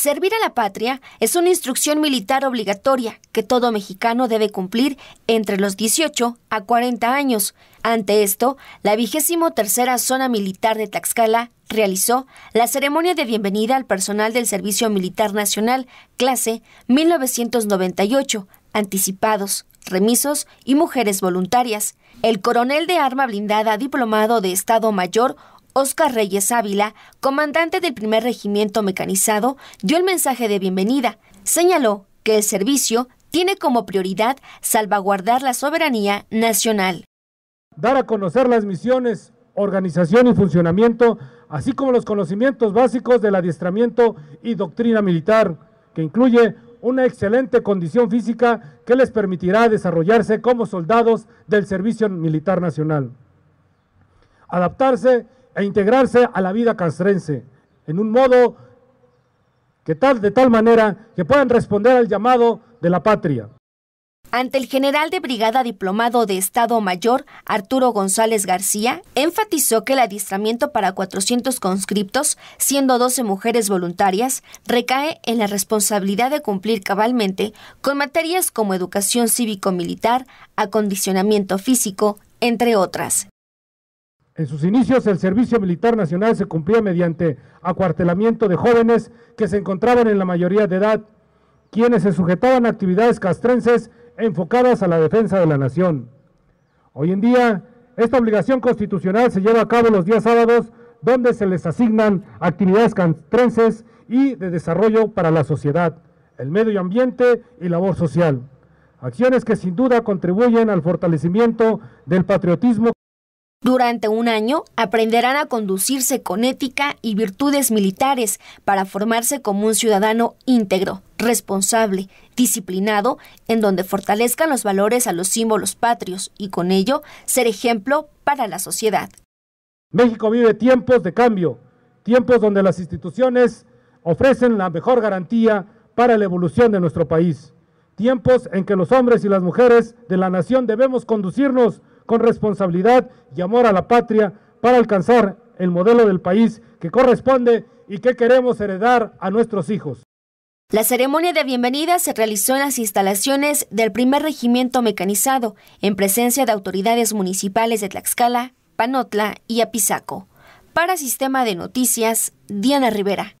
Servir a la patria es una instrucción militar obligatoria que todo mexicano debe cumplir entre los 18 a 40 años. Ante esto, la vigésimo tercera zona militar de Tlaxcala realizó la ceremonia de bienvenida al personal del Servicio Militar Nacional, clase 1998, anticipados, remisos y mujeres voluntarias. El coronel de arma blindada diplomado de Estado Mayor Oscar Reyes Ávila, comandante del primer regimiento mecanizado, dio el mensaje de bienvenida. Señaló que el servicio tiene como prioridad salvaguardar la soberanía nacional. Dar a conocer las misiones, organización y funcionamiento, así como los conocimientos básicos del adiestramiento y doctrina militar, que incluye una excelente condición física que les permitirá desarrollarse como soldados del Servicio Militar Nacional. Adaptarse e integrarse a la vida castrense en un modo que tal de tal manera que puedan responder al llamado de la patria. Ante el general de brigada diplomado de Estado Mayor, Arturo González García, enfatizó que el adiestramiento para 400 conscriptos, siendo 12 mujeres voluntarias, recae en la responsabilidad de cumplir cabalmente con materias como educación cívico-militar, acondicionamiento físico, entre otras. En sus inicios, el Servicio Militar Nacional se cumplía mediante acuartelamiento de jóvenes que se encontraban en la mayoría de edad, quienes se sujetaban a actividades castrenses enfocadas a la defensa de la nación. Hoy en día, esta obligación constitucional se lleva a cabo los días sábados, donde se les asignan actividades castrenses y de desarrollo para la sociedad, el medio ambiente y labor social. Acciones que sin duda contribuyen al fortalecimiento del patriotismo durante un año aprenderán a conducirse con ética y virtudes militares para formarse como un ciudadano íntegro, responsable, disciplinado, en donde fortalezcan los valores a los símbolos patrios y con ello ser ejemplo para la sociedad. México vive tiempos de cambio, tiempos donde las instituciones ofrecen la mejor garantía para la evolución de nuestro país, tiempos en que los hombres y las mujeres de la nación debemos conducirnos con responsabilidad y amor a la patria para alcanzar el modelo del país que corresponde y que queremos heredar a nuestros hijos. La ceremonia de bienvenida se realizó en las instalaciones del primer regimiento mecanizado, en presencia de autoridades municipales de Tlaxcala, Panotla y Apizaco. Para Sistema de Noticias, Diana Rivera.